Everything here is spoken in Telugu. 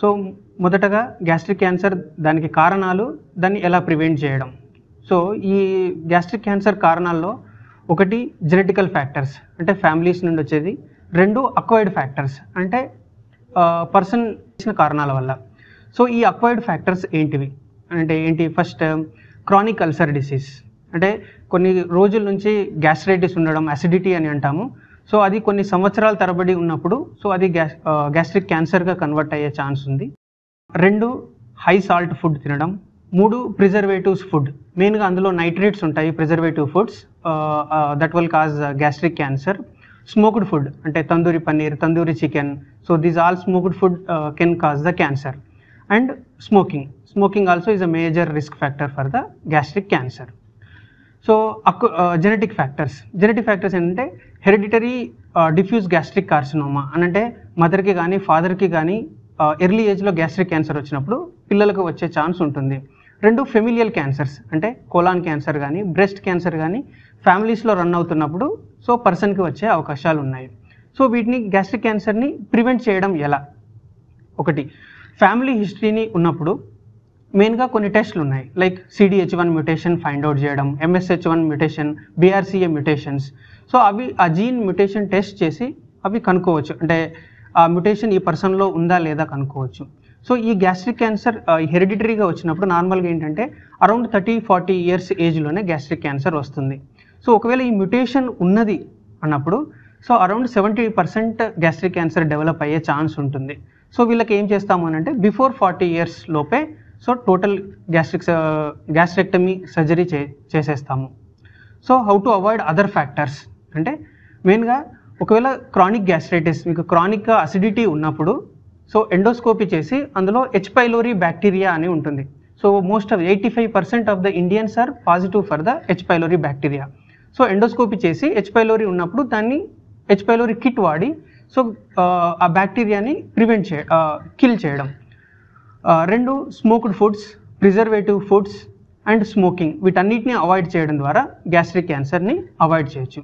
సో మొదటగా గ్యాస్ట్రిక్ క్యాన్సర్ దానికి కారణాలు దాన్ని ఎలా ప్రివెంట్ చేయడం సో ఈ గ్యాస్ట్రిక్ క్యాన్సర్ కారణాల్లో ఒకటి జెనెటికల్ ఫ్యాక్టర్స్ అంటే ఫ్యామిలీస్ నుండి వచ్చేది రెండు అక్వైర్డ్ ఫ్యాక్టర్స్ అంటే పర్సన్ ఇచ్చిన కారణాల వల్ల సో ఈ అక్వైర్డ్ ఫ్యాక్టర్స్ ఏంటివి అంటే ఏంటి ఫస్ట్ క్రానిక్ అల్సర్ డిసీజ్ అంటే కొన్ని రోజుల నుంచి గ్యాస్ట్రైటిస్ ఉండడం అసిడిటీ అని అంటాము సో అది కొన్ని సంవత్సరాల తరబడి ఉన్నప్పుడు సో అది గ్యాస్ గ్యాస్ట్రిక్ క్యాన్సర్గా కన్వర్ట్ అయ్యే ఛాన్స్ ఉంది రెండు హై సాల్ట్ ఫుడ్ తినడం మూడు ప్రిజర్వేటివ్స్ ఫుడ్ మెయిన్గా అందులో నైట్రేట్స్ ఉంటాయి preservative foods that will cause gastric cancer smoked food అంటే tandoori paneer tandoori chicken so these all smoked food can cause the cancer and smoking smoking also is a major risk factor for the gastric cancer so అక్కు జెనెటిక్ ఫ్యాక్టర్స్ జెనెటిక్ ఫ్యాక్టర్స్ ఏంటంటే హెరిడిటరీ డిఫ్యూజ్ గ్యాస్ట్రిక్ కార్సినోమా అని అంటే మదర్కి కానీ ఫాదర్కి కానీ ఎర్లీ ఏజ్లో గ్యాస్ట్రిక్ క్యాన్సర్ వచ్చినప్పుడు పిల్లలకు వచ్చే ఛాన్స్ ఉంటుంది రెండు ఫెమిలియల్ క్యాన్సర్స్ అంటే కోలాన్ క్యాన్సర్ కానీ బ్రెస్ట్ క్యాన్సర్ కానీ ఫ్యామిలీస్లో రన్ అవుతున్నప్పుడు సో పర్సన్కి వచ్చే అవకాశాలు ఉన్నాయి సో వీటిని గ్యాస్ట్రిక్ క్యాన్సర్ని ప్రివెంట్ చేయడం ఎలా ఒకటి ఫ్యామిలీ హిస్టరీని ఉన్నప్పుడు మెయిన్గా కొన్ని టెస్ట్లు ఉన్నాయి like CDH one mutation find out చేయడం MSH one mutation BRCA mutations so అవి ఆ జీన్ మ్యూటేషన్ టెస్ట్ చేసి అవి కనుక్కోవచ్చు అంటే ఆ మ్యూటేషన్ ఈ పర్సన్లో ఉందా లేదా కనుక్కోవచ్చు సో ఈ గ్యాస్ట్రిక్ క్యాన్సర్ హెరిడిటరీగా వచ్చినప్పుడు నార్మల్గా ఏంటంటే అరౌండ్ థర్టీ ఫార్టీ ఇయర్స్ ఏజ్లోనే గ్యాస్ట్రిక్ క్యాన్సర్ వస్తుంది సో ఒకవేళ ఈ మ్యూటేషన్ ఉన్నది అన్నప్పుడు so around seventy percent gastric cancer develop అయ్యే ఛాన్స్ ఉంటుంది సో వీళ్ళకి ఏం చేస్తాము అని అంటే బిఫోర్ ఫార్టీ ఇయర్స్ లోపే so total gastric gastrectomy surgery చే చేసేస్తాము so how to avoid other factors అంటే మెయిన్గా ఒకవేళ క్రానిక్ గ్యాస్ట్రైటిస్ మీకు క్రానిక్ అసిడిటీ ఉన్నప్పుడు సో ఎండోస్కోపీ చేసి అందులో హెచ్ పైలోరీ బ్యాక్టీరియా అని ఉంటుంది so most of eighty five percent of the Indians are positive for the H pylori bacteria so endoscopy చేసి హెచ్ పైలోరీ ఉన్నప్పుడు దాన్ని హెచ్ పైలోరీ కిట్ వాడి సో ఆ బ్యాక్టీరియాని ప్రివెంట్ చే కిల్ చేయడం రెండు smoked foods preservative foods and smoking వీటన్నిటిని అవాయిడ్ చేయడం ద్వారా గ్యాస్ట్రిక్ క్యాన్సర్ని అవాయిడ్ చేయొచ్చు